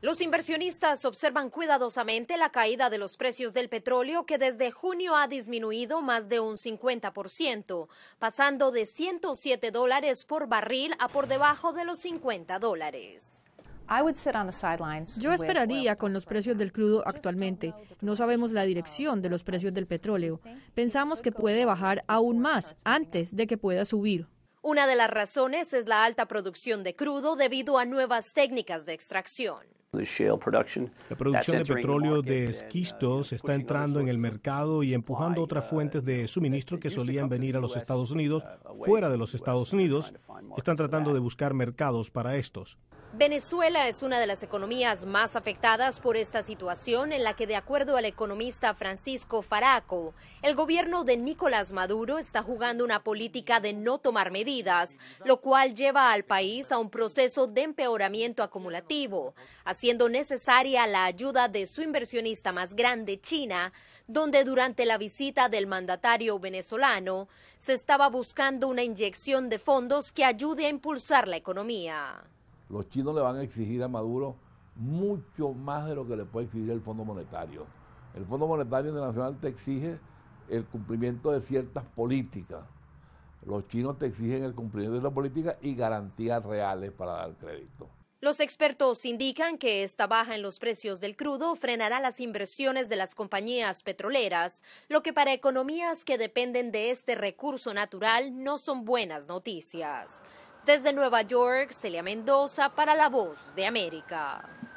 Los inversionistas observan cuidadosamente la caída de los precios del petróleo que desde junio ha disminuido más de un 50%, pasando de 107 dólares por barril a por debajo de los 50 dólares. Yo esperaría con los precios del crudo actualmente. No sabemos la dirección de los precios del petróleo. Pensamos que puede bajar aún más antes de que pueda subir. Una de las razones es la alta producción de crudo debido a nuevas técnicas de extracción. La producción de petróleo de uh, esquistos está entrando en el mercado y empujando otras uh, fuentes de suministro que solían venir a los Estados Unidos uh, fuera de los Estados Unidos. Están tratando de buscar mercados para estos. Venezuela es una de las economías más afectadas por esta situación en la que, de acuerdo al economista Francisco Faraco, el gobierno de Nicolás Maduro está jugando una política de no tomar medidas, lo cual lleva al país a un proceso de empeoramiento acumulativo. Siendo necesaria la ayuda de su inversionista más grande, China, donde durante la visita del mandatario venezolano se estaba buscando una inyección de fondos que ayude a impulsar la economía. Los chinos le van a exigir a Maduro mucho más de lo que le puede exigir el Fondo Monetario. El Fondo Monetario Internacional te exige el cumplimiento de ciertas políticas. Los chinos te exigen el cumplimiento de las políticas y garantías reales para dar crédito. Los expertos indican que esta baja en los precios del crudo frenará las inversiones de las compañías petroleras, lo que para economías que dependen de este recurso natural no son buenas noticias. Desde Nueva York, Celia Mendoza para La Voz de América.